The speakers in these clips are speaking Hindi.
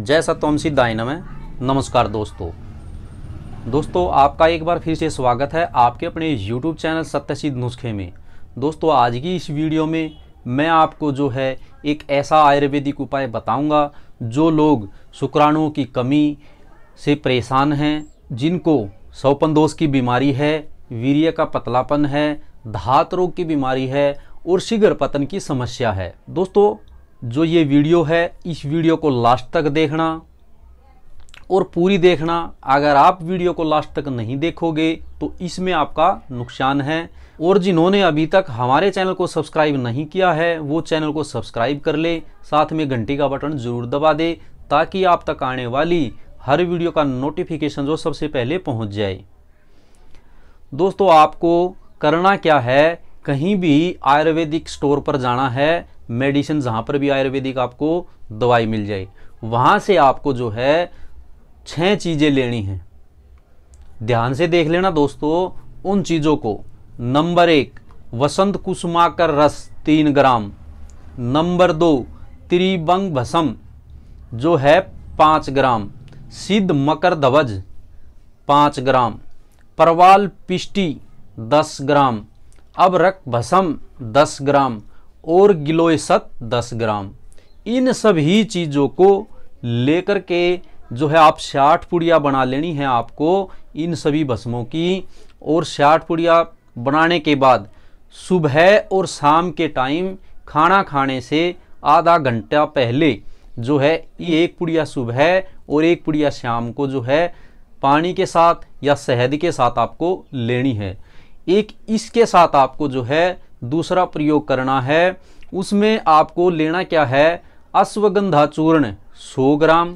जय सत्यवंशी दाइनम नमस्कार दोस्तों दोस्तों आपका एक बार फिर से स्वागत है आपके अपने YouTube चैनल सत्यशी नुस्खे में दोस्तों आज की इस वीडियो में मैं आपको जो है एक ऐसा आयुर्वेदिक उपाय बताऊंगा जो लोग शुक्राणुओं की कमी से परेशान हैं जिनको सौपन दोष की बीमारी है वीर्य का पतलापन है धात रोग की बीमारी है और शीघ्र पतन की समस्या है दोस्तों जो ये वीडियो है इस वीडियो को लास्ट तक देखना और पूरी देखना अगर आप वीडियो को लास्ट तक नहीं देखोगे तो इसमें आपका नुकसान है और जिन्होंने अभी तक हमारे चैनल को सब्सक्राइब नहीं किया है वो चैनल को सब्सक्राइब कर ले साथ में घंटी का बटन ज़रूर दबा दे ताकि आप तक आने वाली हर वीडियो का नोटिफिकेशन जो सबसे पहले पहुंच जाए दोस्तों आपको करना क्या है कहीं भी आयुर्वेदिक स्टोर पर जाना है मेडिसिन जहाँ पर भी आयुर्वेदिक आपको दवाई मिल जाए वहाँ से आपको जो है छः चीज़ें लेनी हैं ध्यान से देख लेना दोस्तों उन चीज़ों को नंबर एक वसंत कुसुमा का रस तीन ग्राम नंबर दो त्रिबंग भसम जो है पाँच ग्राम सिद्ध मकर धवज पाँच ग्राम परवाल पिष्टी दस ग्राम अबरक भसम दस ग्राम और गिलोयसत दस ग्राम इन सभी चीज़ों को लेकर के जो है आप साठ पुड़िया बना लेनी है आपको इन सभी भस्मों की और साठ पुड़िया बनाने के बाद सुबह और शाम के टाइम खाना खाने से आधा घंटा पहले जो है ये एक पुड़िया सुबह और एक पुड़िया शाम को जो है पानी के साथ या शहद के साथ आपको लेनी है एक इसके साथ आपको जो है दूसरा प्रयोग करना है उसमें आपको लेना क्या है अश्वगंधा चूर्ण 100 ग्राम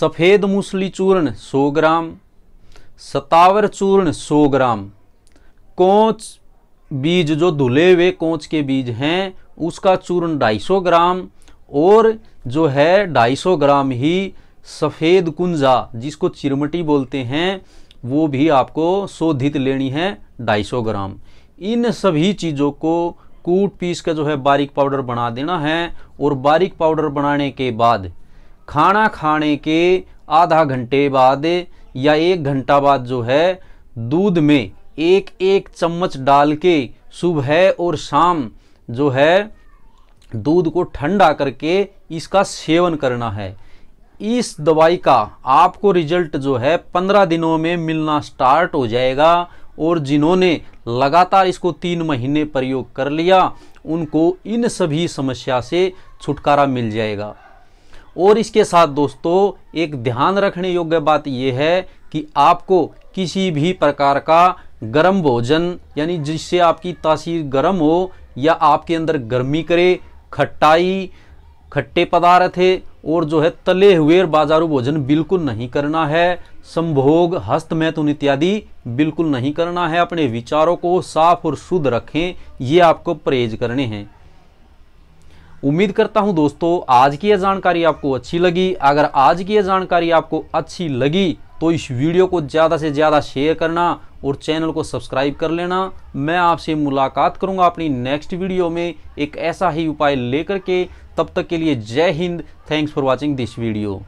सफ़ेद मूसली चूर्ण 100 ग्राम सतावर चूर्ण 100 ग्राम कोच बीज जो धुले हुए कोच के बीज हैं उसका चूर्ण 250 ग्राम और जो है 250 ग्राम ही सफ़ेद कुंजा जिसको चिरमटी बोलते हैं वो भी आपको शोधित लेनी है ढाई सौ ग्राम इन सभी चीज़ों को कूट पीस का जो है बारीक पाउडर बना देना है और बारीक पाउडर बनाने के बाद खाना खाने के आधा घंटे बाद या एक घंटा बाद जो है दूध में एक एक चम्मच डाल के सुबह और शाम जो है दूध को ठंडा करके इसका सेवन करना है इस दवाई का आपको रिजल्ट जो है पंद्रह दिनों में मिलना स्टार्ट हो जाएगा और जिन्होंने लगातार इसको तीन महीने प्रयोग कर लिया उनको इन सभी समस्या से छुटकारा मिल जाएगा और इसके साथ दोस्तों एक ध्यान रखने योग्य बात यह है कि आपको किसी भी प्रकार का गर्म भोजन यानी जिससे आपकी तासीर गर्म हो या आपके अंदर गर्मी करे खट्टाई खट्टे पदार्थ है और जो है तले हुए बाजारू भोजन बिल्कुल नहीं करना है संभोग हस्त मैथुन इत्यादि बिल्कुल नहीं करना है अपने विचारों को साफ और शुद्ध रखें ये आपको परहेज करने हैं उम्मीद करता हूं दोस्तों आज की यह जानकारी आपको अच्छी लगी अगर आज की यह जानकारी आपको अच्छी लगी तो इस वीडियो को ज़्यादा से ज़्यादा शेयर करना और चैनल को सब्सक्राइब कर लेना मैं आपसे मुलाकात करूँगा अपनी नेक्स्ट वीडियो में एक ऐसा ही उपाय लेकर के तब तक के लिए जय Hind thanks for watching this video